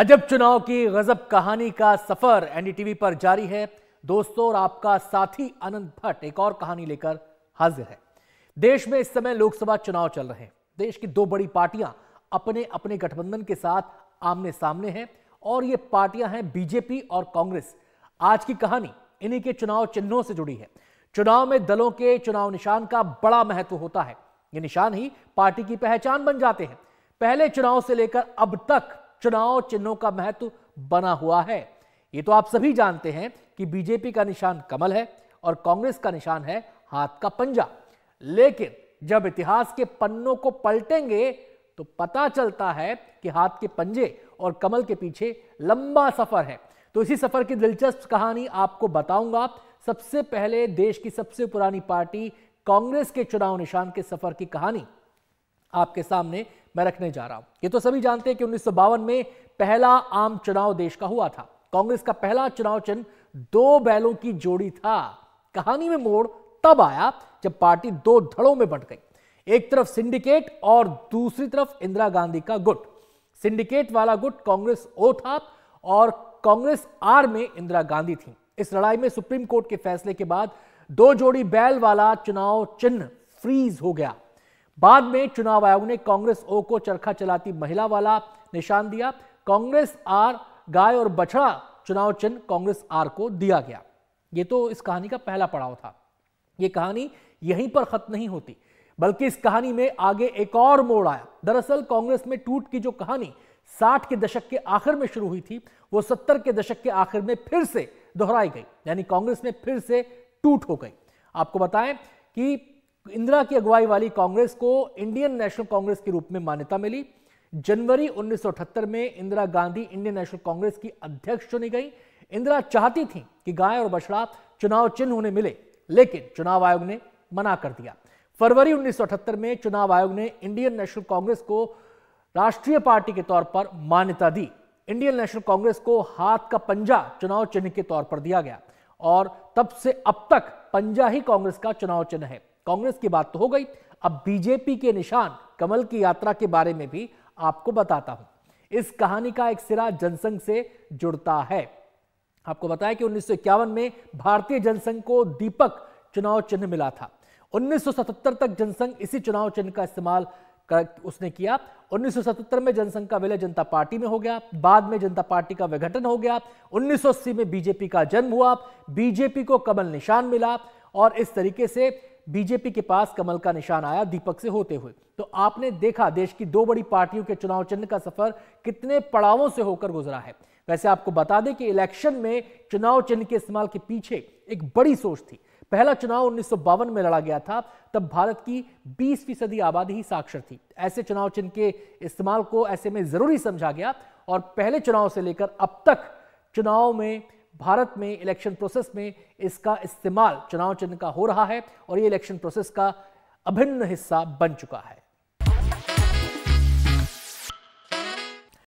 अजब चुनाव की गजब कहानी का सफर एनडीटीवी पर जारी है दोस्तों और आपका साथी अनंत भट्ट एक और कहानी लेकर हाजिर है देश में इस समय लोकसभा चुनाव चल रहे हैं देश की दो बड़ी पार्टियां अपने अपने गठबंधन के साथ आमने सामने हैं और ये पार्टियां हैं बीजेपी और कांग्रेस आज की कहानी इन्हीं के चुनाव चिन्हों से जुड़ी है चुनाव में दलों के चुनाव निशान का बड़ा महत्व होता है ये निशान ही पार्टी की पहचान बन जाते हैं पहले चुनाव से लेकर अब तक चुनाव चिन्हों का महत्व बना हुआ है ये तो आप सभी जानते हैं कि बीजेपी का निशान कमल है और कांग्रेस का निशान है हाथ का पंजा लेकिन जब इतिहास के पन्नों को पलटेंगे तो पता चलता है कि हाथ के पंजे और कमल के पीछे लंबा सफर है तो इसी सफर की दिलचस्प कहानी आपको बताऊंगा सबसे पहले देश की सबसे पुरानी पार्टी कांग्रेस के चुनाव निशान के सफर की कहानी आपके सामने मैं रखने जा रहा हूं ये तो सभी जानते हैं कि उन्नीस में पहला आम चुनाव देश का हुआ था कांग्रेस का पहला चुनाव चिन्ह दो बैलों की जोड़ी था कहानी में मोड़ तब आया जब पार्टी दो धड़ों में बंट गई एक तरफ सिंडिकेट और दूसरी तरफ इंदिरा गांधी का गुट सिंडिकेट वाला गुट कांग्रेस ओ था और कांग्रेस आर में इंदिरा गांधी थी इस लड़ाई में सुप्रीम कोर्ट के फैसले के बाद दो जोड़ी बैल वाला चुनाव चिन्ह फ्रीज हो गया बाद में चुनाव आयोग ने कांग्रेस ओ को चरखा चलाती महिला वाला निशान दिया कांग्रेस आर गाय और बछड़ा चुनाव चिन्ह कांग्रेस आर को दिया गया ये तो इस कहानी का पहला पड़ाव था ये कहानी यहीं पर खत्म नहीं होती बल्कि इस कहानी में आगे एक और मोड़ आया दरअसल कांग्रेस में टूट की जो कहानी 60 के दशक के आखिर में शुरू हुई थी वो 70 के दशक के आखिर में फिर से दोहराई गई यानी कांग्रेस में फिर से टूट हो गई आपको बताएं कि इंदिरा की अगुवाई वाली कांग्रेस को इंडियन नेशनल कांग्रेस के रूप में मान्यता मिली जनवरी 1978 में इंदिरा गांधी इंडियन नेशनल कांग्रेस की अध्यक्ष चुनी गई इंदिरा चाहती थी कि गाय और बछड़ा चुनाव चिन्ह उन्हें मिले लेकिन चुनाव आयोग ने मना कर दिया फरवरी 1978 में चुनाव आयोग ने इंडियन नेशनल कांग्रेस को राष्ट्रीय पार्टी के तौर पर मान्यता दी इंडियन नेशनल कांग्रेस को हाथ का पंजा चुनाव चिन्ह के तौर पर दिया गया और तब से अब तक पंजा ही कांग्रेस का चुनाव चिन्ह है कांग्रेस की बात तो हो गई अब बीजेपी के निशान कमल की यात्रा के बारे में भी आपको बताता हूं इस कहानी का एक सिरा जनसंघ से जुड़ता है आपको बताया कि उन्नीस में भारतीय जनसंघ को दीपक चुनाव चिन्ह मिला था 1977 तक जनसंघ इसी चुनाव चिन्ह का इस्तेमाल उसने किया 1977 में जनसंघ का विलय जनता पार्टी में हो गया बाद में जनता पार्टी का विघटन हो गया 1980 में बीजेपी का जन्म हुआ बीजेपी को कमल निशान मिला और इस तरीके से बीजेपी के पास कमल का निशान आया दीपक से होते हुए तो आपने देखा देश की दो बड़ी पार्टियों के चुनाव चिन्ह का सफर कितने पड़ावों से होकर गुजरा है वैसे आपको बता दें कि इलेक्शन में चुनाव चिन्ह के इस्तेमाल के पीछे एक बड़ी सोच थी पहला चुनाव उन्नीस में लड़ा गया था तब भारत की 20 फीसदी आबादी ही साक्षर थी ऐसे चुनाव चिन्ह के इस्तेमाल को ऐसे में जरूरी समझा गया और पहले चुनाव से लेकर अब तक चुनाव में भारत में इलेक्शन प्रोसेस में इसका इस्तेमाल चुनाव चिन्ह का हो रहा है और ये इलेक्शन प्रोसेस का अभिन्न हिस्सा बन चुका है